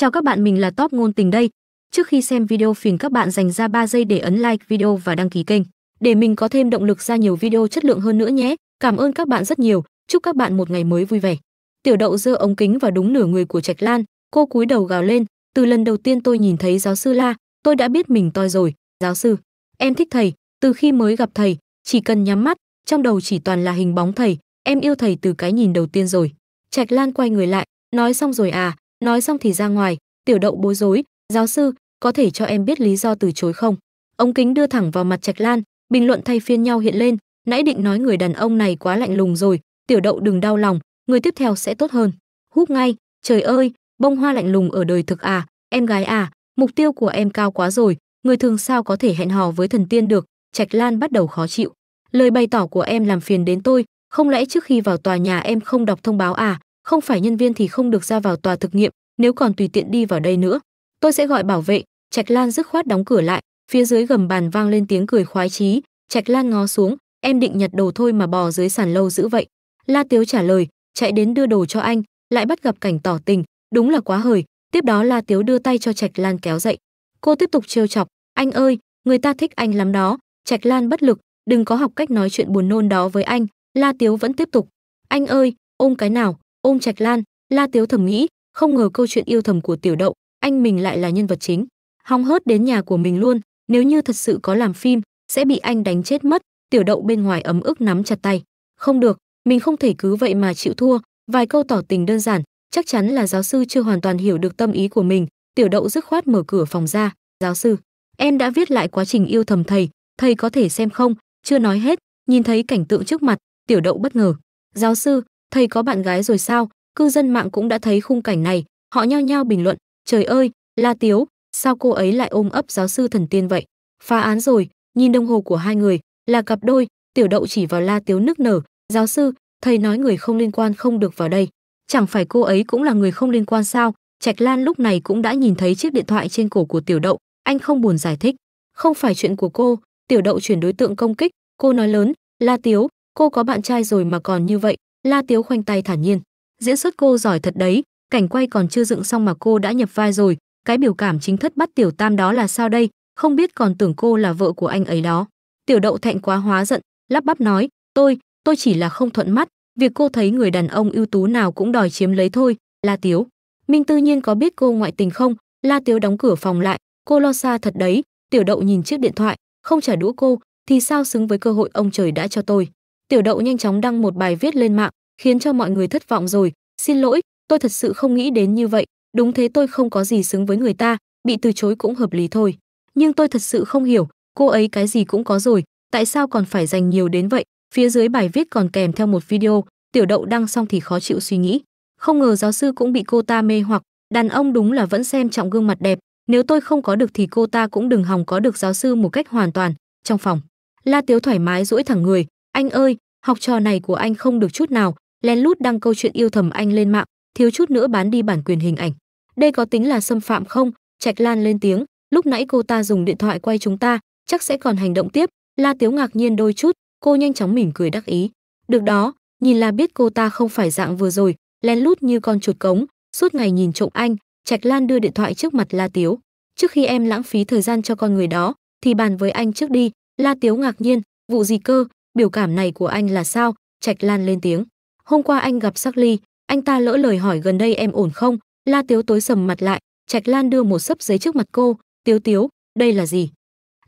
Chào các bạn, mình là Top ngôn tình đây. Trước khi xem video phiền các bạn dành ra 3 giây để ấn like video và đăng ký kênh để mình có thêm động lực ra nhiều video chất lượng hơn nữa nhé. Cảm ơn các bạn rất nhiều. Chúc các bạn một ngày mới vui vẻ. Tiểu đậu giơ ống kính vào đúng nửa người của Trạch Lan, cô cúi đầu gào lên, từ lần đầu tiên tôi nhìn thấy giáo sư La, tôi đã biết mình toi rồi, giáo sư. Em thích thầy, từ khi mới gặp thầy, chỉ cần nhắm mắt, trong đầu chỉ toàn là hình bóng thầy, em yêu thầy từ cái nhìn đầu tiên rồi. Trạch Lan quay người lại, nói xong rồi à, Nói xong thì ra ngoài, tiểu đậu bối rối, giáo sư, có thể cho em biết lý do từ chối không? Ống kính đưa thẳng vào mặt Trạch Lan, bình luận thay phiên nhau hiện lên, nãy định nói người đàn ông này quá lạnh lùng rồi, tiểu đậu đừng đau lòng, người tiếp theo sẽ tốt hơn. Húp ngay, trời ơi, bông hoa lạnh lùng ở đời thực à, em gái à, mục tiêu của em cao quá rồi, người thường sao có thể hẹn hò với thần tiên được, Trạch Lan bắt đầu khó chịu. Lời bày tỏ của em làm phiền đến tôi, không lẽ trước khi vào tòa nhà em không đọc thông báo à, không phải nhân viên thì không được ra vào tòa thực nghiệm, nếu còn tùy tiện đi vào đây nữa, tôi sẽ gọi bảo vệ." Trạch Lan dứt khoát đóng cửa lại, phía dưới gầm bàn vang lên tiếng cười khoái chí, Trạch Lan ngó xuống, "Em định nhặt đồ thôi mà bò dưới sàn lâu dữ vậy?" La Tiếu trả lời, "Chạy đến đưa đồ cho anh, lại bắt gặp cảnh tỏ tình, đúng là quá hời." Tiếp đó La Tiếu đưa tay cho Trạch Lan kéo dậy. Cô tiếp tục trêu chọc, "Anh ơi, người ta thích anh lắm đó." Trạch Lan bất lực, "Đừng có học cách nói chuyện buồn nôn đó với anh." La Tiếu vẫn tiếp tục, "Anh ơi, ôm cái nào?" ôm trạch lan la tiếu thầm nghĩ không ngờ câu chuyện yêu thầm của tiểu đậu anh mình lại là nhân vật chính hong hớt đến nhà của mình luôn nếu như thật sự có làm phim sẽ bị anh đánh chết mất tiểu đậu bên ngoài ấm ức nắm chặt tay không được mình không thể cứ vậy mà chịu thua vài câu tỏ tình đơn giản chắc chắn là giáo sư chưa hoàn toàn hiểu được tâm ý của mình tiểu đậu dứt khoát mở cửa phòng ra giáo sư em đã viết lại quá trình yêu thầm thầy thầy có thể xem không chưa nói hết nhìn thấy cảnh tượng trước mặt tiểu đậu bất ngờ giáo sư thầy có bạn gái rồi sao cư dân mạng cũng đã thấy khung cảnh này họ nhao nhao bình luận trời ơi la tiếu sao cô ấy lại ôm ấp giáo sư thần tiên vậy phá án rồi nhìn đồng hồ của hai người là cặp đôi tiểu đậu chỉ vào la tiếu nức nở giáo sư thầy nói người không liên quan không được vào đây chẳng phải cô ấy cũng là người không liên quan sao trạch lan lúc này cũng đã nhìn thấy chiếc điện thoại trên cổ của tiểu đậu anh không buồn giải thích không phải chuyện của cô tiểu đậu chuyển đối tượng công kích cô nói lớn la tiếu cô có bạn trai rồi mà còn như vậy La Tiếu khoanh tay thản nhiên. Diễn xuất cô giỏi thật đấy, cảnh quay còn chưa dựng xong mà cô đã nhập vai rồi, cái biểu cảm chính thất bắt tiểu tam đó là sao đây, không biết còn tưởng cô là vợ của anh ấy đó. Tiểu đậu thẹn quá hóa giận, lắp bắp nói, tôi, tôi chỉ là không thuận mắt, việc cô thấy người đàn ông ưu tú nào cũng đòi chiếm lấy thôi, La Tiếu. Minh Tư nhiên có biết cô ngoại tình không, La Tiếu đóng cửa phòng lại, cô lo xa thật đấy, tiểu đậu nhìn chiếc điện thoại, không trả đũa cô, thì sao xứng với cơ hội ông trời đã cho tôi. Tiểu Đậu nhanh chóng đăng một bài viết lên mạng, khiến cho mọi người thất vọng rồi, xin lỗi, tôi thật sự không nghĩ đến như vậy, đúng thế tôi không có gì xứng với người ta, bị từ chối cũng hợp lý thôi. Nhưng tôi thật sự không hiểu, cô ấy cái gì cũng có rồi, tại sao còn phải dành nhiều đến vậy? Phía dưới bài viết còn kèm theo một video, Tiểu Đậu đăng xong thì khó chịu suy nghĩ. Không ngờ giáo sư cũng bị cô ta mê hoặc, đàn ông đúng là vẫn xem trọng gương mặt đẹp, nếu tôi không có được thì cô ta cũng đừng hòng có được giáo sư một cách hoàn toàn. Trong phòng, La Tiếu thoải mái duỗi thẳng người, anh ơi, học trò này của anh không được chút nào, lén lút đăng câu chuyện yêu thầm anh lên mạng, thiếu chút nữa bán đi bản quyền hình ảnh. Đây có tính là xâm phạm không? Trạch Lan lên tiếng, lúc nãy cô ta dùng điện thoại quay chúng ta, chắc sẽ còn hành động tiếp. La Tiếu ngạc nhiên đôi chút, cô nhanh chóng mỉm cười đắc ý. Được đó, nhìn là biết cô ta không phải dạng vừa rồi, lén lút như con chuột cống, suốt ngày nhìn trộm anh, Trạch Lan đưa điện thoại trước mặt La Tiếu. Trước khi em lãng phí thời gian cho con người đó, thì bàn với anh trước đi. La Tiếu ngạc nhiên, vụ gì cơ, biểu cảm này của anh là sao trạch lan lên tiếng hôm qua anh gặp sắc ly anh ta lỡ lời hỏi gần đây em ổn không la tiếu tối sầm mặt lại trạch lan đưa một sấp giấy trước mặt cô tiếu tiếu đây là gì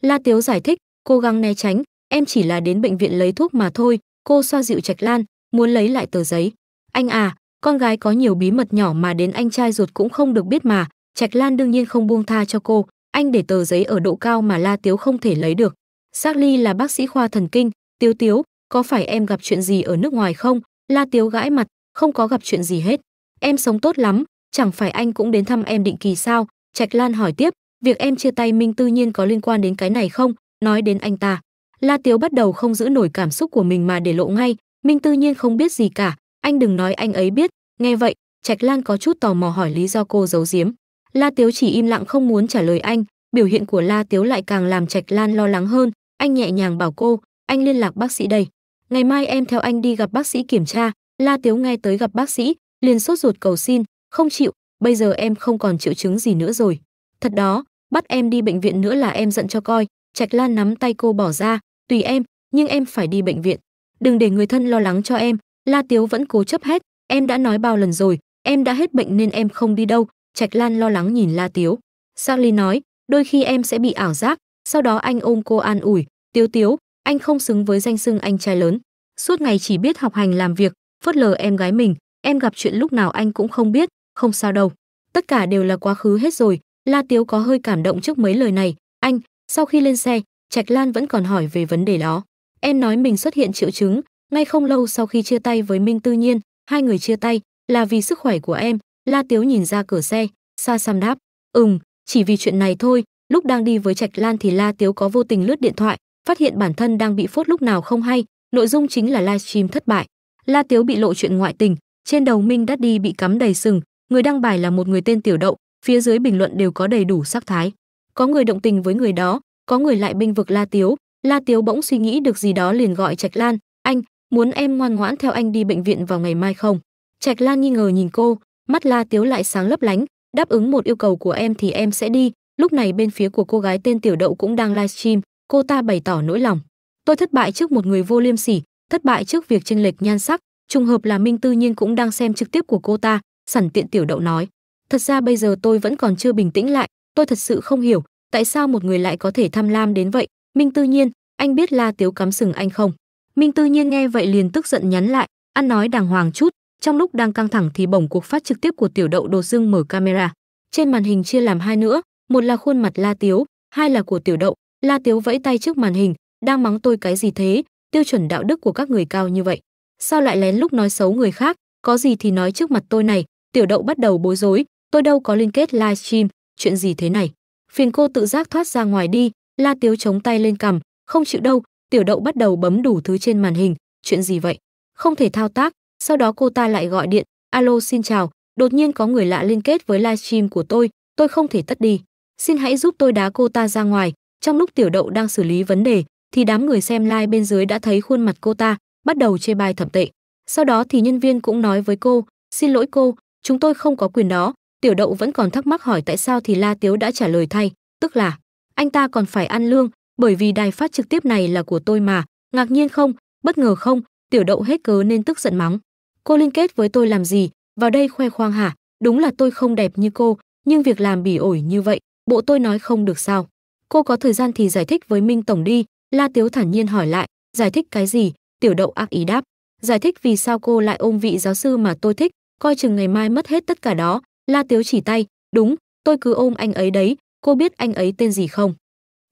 la tiếu giải thích cố gắng né tránh em chỉ là đến bệnh viện lấy thuốc mà thôi cô xoa dịu trạch lan muốn lấy lại tờ giấy anh à con gái có nhiều bí mật nhỏ mà đến anh trai ruột cũng không được biết mà trạch lan đương nhiên không buông tha cho cô anh để tờ giấy ở độ cao mà la tiếu không thể lấy được xác ly là bác sĩ khoa thần kinh Tiếu Tiếu, có phải em gặp chuyện gì ở nước ngoài không? La Tiếu gãi mặt, không có gặp chuyện gì hết. Em sống tốt lắm, chẳng phải anh cũng đến thăm em định kỳ sao? Trạch Lan hỏi tiếp, việc em chia tay Minh Tư Nhiên có liên quan đến cái này không? Nói đến anh ta. La Tiếu bắt đầu không giữ nổi cảm xúc của mình mà để lộ ngay, Minh Tư Nhiên không biết gì cả, anh đừng nói anh ấy biết. Nghe vậy, Trạch Lan có chút tò mò hỏi lý do cô giấu giếm. La Tiếu chỉ im lặng không muốn trả lời anh, biểu hiện của La Tiếu lại càng làm Trạch Lan lo lắng hơn, anh nhẹ nhàng bảo cô, anh liên lạc bác sĩ đây. Ngày mai em theo anh đi gặp bác sĩ kiểm tra. La Tiếu nghe tới gặp bác sĩ, liền sốt ruột cầu xin, không chịu, bây giờ em không còn triệu chứng gì nữa rồi. Thật đó, bắt em đi bệnh viện nữa là em giận cho coi. Trạch Lan nắm tay cô bỏ ra, tùy em, nhưng em phải đi bệnh viện. Đừng để người thân lo lắng cho em. La Tiếu vẫn cố chấp hết, em đã nói bao lần rồi, em đã hết bệnh nên em không đi đâu. Trạch Lan lo lắng nhìn La Tiếu. Sally nói, đôi khi em sẽ bị ảo giác, sau đó anh ôm cô an ủi, Tiếu Tiếu, anh không xứng với danh xưng anh trai lớn suốt ngày chỉ biết học hành làm việc phớt lờ em gái mình em gặp chuyện lúc nào anh cũng không biết không sao đâu tất cả đều là quá khứ hết rồi la tiếu có hơi cảm động trước mấy lời này anh sau khi lên xe trạch lan vẫn còn hỏi về vấn đề đó em nói mình xuất hiện triệu chứng ngay không lâu sau khi chia tay với minh tư nhiên hai người chia tay là vì sức khỏe của em la tiếu nhìn ra cửa xe xa xăm đáp ừm chỉ vì chuyện này thôi lúc đang đi với trạch lan thì la tiếu có vô tình lướt điện thoại phát hiện bản thân đang bị phốt lúc nào không hay, nội dung chính là livestream thất bại. La Tiếu bị lộ chuyện ngoại tình, trên đầu Minh đi bị cắm đầy sừng, người đăng bài là một người tên Tiểu Đậu, phía dưới bình luận đều có đầy đủ sắc thái. Có người động tình với người đó, có người lại bênh vực La Tiếu, La Tiếu bỗng suy nghĩ được gì đó liền gọi Trạch Lan, "Anh, muốn em ngoan ngoãn theo anh đi bệnh viện vào ngày mai không?" Trạch Lan nghi ngờ nhìn cô, mắt La Tiếu lại sáng lấp lánh, "Đáp ứng một yêu cầu của em thì em sẽ đi." Lúc này bên phía của cô gái tên Tiểu Đậu cũng đang livestream, cô ta bày tỏ nỗi lòng tôi thất bại trước một người vô liêm sỉ thất bại trước việc chênh lệch nhan sắc trùng hợp là minh tư nhiên cũng đang xem trực tiếp của cô ta sẵn tiện tiểu đậu nói thật ra bây giờ tôi vẫn còn chưa bình tĩnh lại tôi thật sự không hiểu tại sao một người lại có thể tham lam đến vậy minh tư nhiên anh biết la tiếu cắm sừng anh không minh tư nhiên nghe vậy liền tức giận nhắn lại ăn nói đàng hoàng chút trong lúc đang căng thẳng thì bổng cuộc phát trực tiếp của tiểu đậu đồ dưng mở camera trên màn hình chia làm hai nữa một là khuôn mặt la tiếu hai là của tiểu đậu La Tiếu vẫy tay trước màn hình, đang mắng tôi cái gì thế, tiêu chuẩn đạo đức của các người cao như vậy. Sao lại lén lúc nói xấu người khác, có gì thì nói trước mặt tôi này, tiểu đậu bắt đầu bối rối, tôi đâu có liên kết livestream, chuyện gì thế này. Phiền cô tự giác thoát ra ngoài đi, La Tiếu chống tay lên cầm, không chịu đâu, tiểu đậu bắt đầu bấm đủ thứ trên màn hình, chuyện gì vậy? Không thể thao tác, sau đó cô ta lại gọi điện, alo xin chào, đột nhiên có người lạ liên kết với livestream của tôi, tôi không thể tắt đi. Xin hãy giúp tôi đá cô ta ra ngoài, trong lúc tiểu đậu đang xử lý vấn đề, thì đám người xem live bên dưới đã thấy khuôn mặt cô ta, bắt đầu chê bai thẩm tệ. Sau đó thì nhân viên cũng nói với cô, xin lỗi cô, chúng tôi không có quyền đó. Tiểu đậu vẫn còn thắc mắc hỏi tại sao thì La Tiếu đã trả lời thay, tức là anh ta còn phải ăn lương, bởi vì đài phát trực tiếp này là của tôi mà, ngạc nhiên không, bất ngờ không, tiểu đậu hết cớ nên tức giận mắng. Cô liên kết với tôi làm gì, vào đây khoe khoang hả, đúng là tôi không đẹp như cô, nhưng việc làm bỉ ổi như vậy, bộ tôi nói không được sao cô có thời gian thì giải thích với minh tổng đi la tiếu thản nhiên hỏi lại giải thích cái gì tiểu đậu ác ý đáp giải thích vì sao cô lại ôm vị giáo sư mà tôi thích coi chừng ngày mai mất hết tất cả đó la tiếu chỉ tay đúng tôi cứ ôm anh ấy đấy cô biết anh ấy tên gì không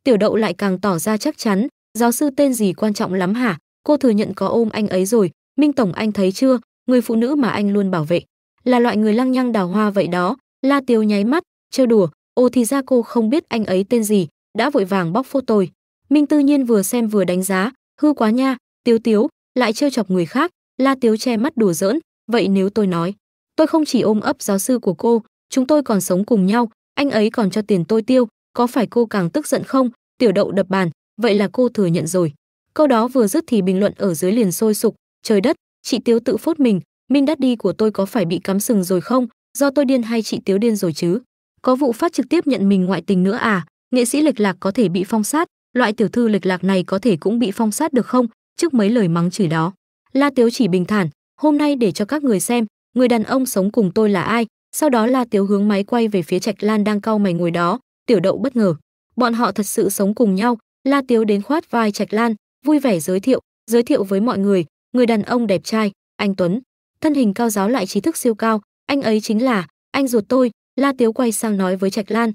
tiểu đậu lại càng tỏ ra chắc chắn giáo sư tên gì quan trọng lắm hả cô thừa nhận có ôm anh ấy rồi minh tổng anh thấy chưa người phụ nữ mà anh luôn bảo vệ là loại người lăng nhăng đào hoa vậy đó la tiếu nháy mắt trêu đùa ồ thì ra cô không biết anh ấy tên gì đã vội vàng bóc phốt tôi minh tự nhiên vừa xem vừa đánh giá hư quá nha tiếu tiếu lại trêu chọc người khác la tiếu che mắt đùa giỡn vậy nếu tôi nói tôi không chỉ ôm ấp giáo sư của cô chúng tôi còn sống cùng nhau anh ấy còn cho tiền tôi tiêu có phải cô càng tức giận không tiểu đậu đập bàn vậy là cô thừa nhận rồi câu đó vừa dứt thì bình luận ở dưới liền sôi sục trời đất chị tiếu tự phốt mình minh đắt đi của tôi có phải bị cắm sừng rồi không do tôi điên hay chị tiếu điên rồi chứ có vụ phát trực tiếp nhận mình ngoại tình nữa à nghệ sĩ lệch lạc có thể bị phong sát loại tiểu thư lệch lạc này có thể cũng bị phong sát được không trước mấy lời mắng chửi đó la tiếu chỉ bình thản hôm nay để cho các người xem người đàn ông sống cùng tôi là ai sau đó la tiếu hướng máy quay về phía trạch lan đang cau mày ngồi đó tiểu đậu bất ngờ bọn họ thật sự sống cùng nhau la tiếu đến khoát vai trạch lan vui vẻ giới thiệu giới thiệu với mọi người người đàn ông đẹp trai anh tuấn thân hình cao giáo lại trí thức siêu cao anh ấy chính là anh ruột tôi la tiếu quay sang nói với trạch lan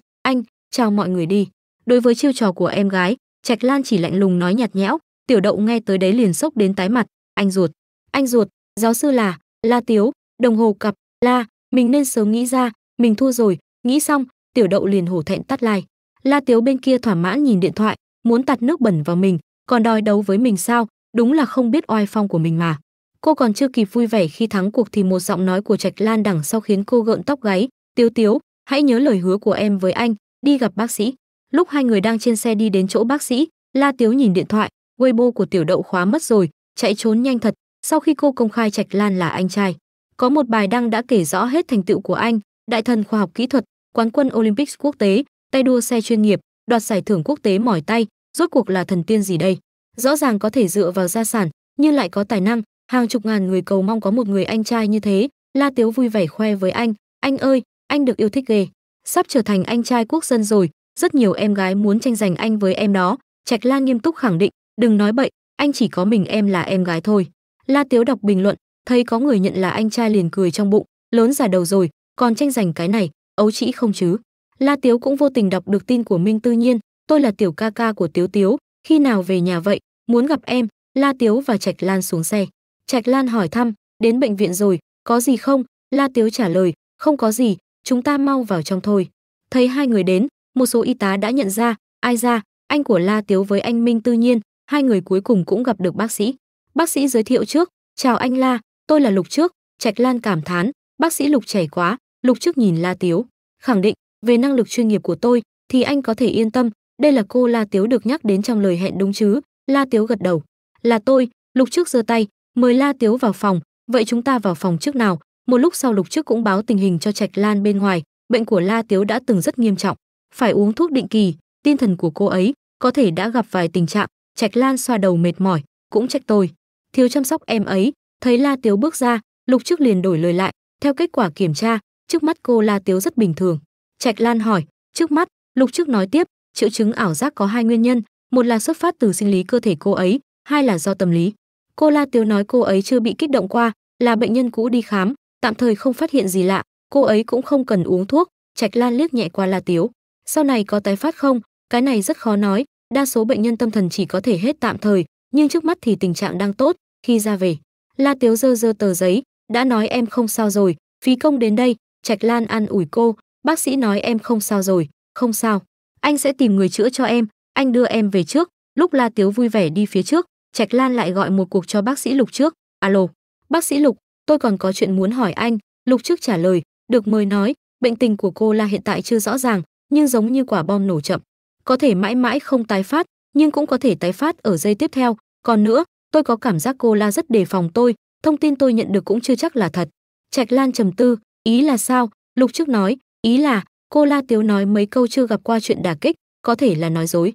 chào mọi người đi đối với chiêu trò của em gái trạch lan chỉ lạnh lùng nói nhạt nhẽo tiểu đậu nghe tới đấy liền sốc đến tái mặt anh ruột anh ruột giáo sư là la tiếu đồng hồ cặp la mình nên sớm nghĩ ra mình thua rồi nghĩ xong tiểu đậu liền hổ thẹn tắt lai la tiếu bên kia thỏa mãn nhìn điện thoại muốn tạt nước bẩn vào mình còn đòi đấu với mình sao đúng là không biết oai phong của mình mà cô còn chưa kịp vui vẻ khi thắng cuộc thì một giọng nói của trạch lan đằng sau khiến cô gợn tóc gáy tiếu tiếu hãy nhớ lời hứa của em với anh đi gặp bác sĩ lúc hai người đang trên xe đi đến chỗ bác sĩ la tiếu nhìn điện thoại weibo của tiểu đậu khóa mất rồi chạy trốn nhanh thật sau khi cô công khai trạch lan là anh trai có một bài đăng đã kể rõ hết thành tựu của anh đại thần khoa học kỹ thuật quán quân Olympic quốc tế tay đua xe chuyên nghiệp đoạt giải thưởng quốc tế mỏi tay rốt cuộc là thần tiên gì đây rõ ràng có thể dựa vào gia sản nhưng lại có tài năng hàng chục ngàn người cầu mong có một người anh trai như thế la tiếu vui vẻ khoe với anh anh ơi anh được yêu thích ghê sắp trở thành anh trai quốc dân rồi rất nhiều em gái muốn tranh giành anh với em đó trạch lan nghiêm túc khẳng định đừng nói bậy anh chỉ có mình em là em gái thôi la tiếu đọc bình luận thấy có người nhận là anh trai liền cười trong bụng lớn giả đầu rồi còn tranh giành cái này ấu trĩ không chứ la tiếu cũng vô tình đọc được tin của minh tư nhiên tôi là tiểu ca ca của tiếu tiếu khi nào về nhà vậy muốn gặp em la tiếu và trạch lan xuống xe trạch lan hỏi thăm đến bệnh viện rồi có gì không la tiếu trả lời không có gì chúng ta mau vào trong thôi. Thấy hai người đến, một số y tá đã nhận ra, ai ra, anh của La Tiếu với anh Minh tự Nhiên, hai người cuối cùng cũng gặp được bác sĩ. Bác sĩ giới thiệu trước, chào anh La, tôi là Lục Trước, Trạch Lan cảm thán, bác sĩ Lục chảy quá, Lục Trước nhìn La Tiếu, khẳng định, về năng lực chuyên nghiệp của tôi thì anh có thể yên tâm, đây là cô La Tiếu được nhắc đến trong lời hẹn đúng chứ? La Tiếu gật đầu. Là tôi, Lục Trước giơ tay, mời La Tiếu vào phòng, vậy chúng ta vào phòng trước nào, một lúc sau lục trước cũng báo tình hình cho trạch lan bên ngoài bệnh của la tiếu đã từng rất nghiêm trọng phải uống thuốc định kỳ tinh thần của cô ấy có thể đã gặp vài tình trạng trạch lan xoa đầu mệt mỏi cũng trách tôi thiếu chăm sóc em ấy thấy la tiếu bước ra lục trước liền đổi lời lại theo kết quả kiểm tra trước mắt cô la tiếu rất bình thường trạch lan hỏi trước mắt lục trước nói tiếp triệu chứng ảo giác có hai nguyên nhân một là xuất phát từ sinh lý cơ thể cô ấy hai là do tâm lý cô la tiếu nói cô ấy chưa bị kích động qua là bệnh nhân cũ đi khám tạm thời không phát hiện gì lạ, cô ấy cũng không cần uống thuốc, Trạch Lan liếc nhẹ qua La Tiếu. Sau này có tái phát không, cái này rất khó nói, đa số bệnh nhân tâm thần chỉ có thể hết tạm thời, nhưng trước mắt thì tình trạng đang tốt, khi ra về. La Tiếu dơ dơ tờ giấy, đã nói em không sao rồi, phí công đến đây, Trạch Lan an ủi cô, bác sĩ nói em không sao rồi, không sao. Anh sẽ tìm người chữa cho em, anh đưa em về trước, lúc La Tiếu vui vẻ đi phía trước, Trạch Lan lại gọi một cuộc cho bác sĩ Lục trước, alo, bác sĩ Lục, tôi còn có chuyện muốn hỏi anh lục trước trả lời được mời nói bệnh tình của cô la hiện tại chưa rõ ràng nhưng giống như quả bom nổ chậm có thể mãi mãi không tái phát nhưng cũng có thể tái phát ở giây tiếp theo còn nữa tôi có cảm giác cô la rất đề phòng tôi thông tin tôi nhận được cũng chưa chắc là thật trạch lan trầm tư ý là sao lục trước nói ý là cô la tiếu nói mấy câu chưa gặp qua chuyện đả kích có thể là nói dối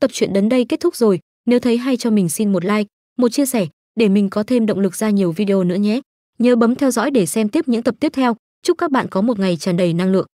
tập truyện đến đây kết thúc rồi nếu thấy hay cho mình xin một like một chia sẻ để mình có thêm động lực ra nhiều video nữa nhé Nhớ bấm theo dõi để xem tiếp những tập tiếp theo. Chúc các bạn có một ngày tràn đầy năng lượng.